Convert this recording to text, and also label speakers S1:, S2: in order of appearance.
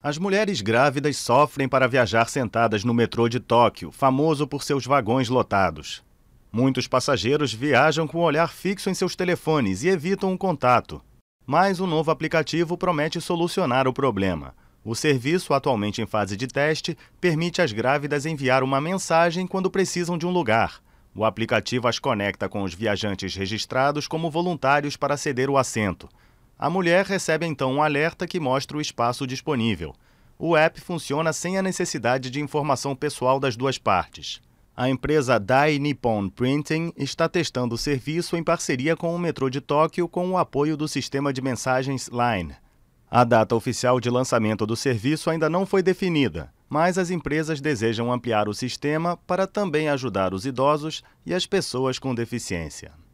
S1: As mulheres grávidas sofrem para viajar sentadas no metrô de Tóquio, famoso por seus vagões lotados. Muitos passageiros viajam com o olhar fixo em seus telefones e evitam o contato. Mas o um novo aplicativo promete solucionar o problema. O serviço, atualmente em fase de teste, permite às grávidas enviar uma mensagem quando precisam de um lugar. O aplicativo as conecta com os viajantes registrados como voluntários para ceder o assento. A mulher recebe então um alerta que mostra o espaço disponível. O app funciona sem a necessidade de informação pessoal das duas partes. A empresa Dai Nippon Printing está testando o serviço em parceria com o metrô de Tóquio com o apoio do sistema de mensagens Line. A data oficial de lançamento do serviço ainda não foi definida, mas as empresas desejam ampliar o sistema para também ajudar os idosos e as pessoas com deficiência.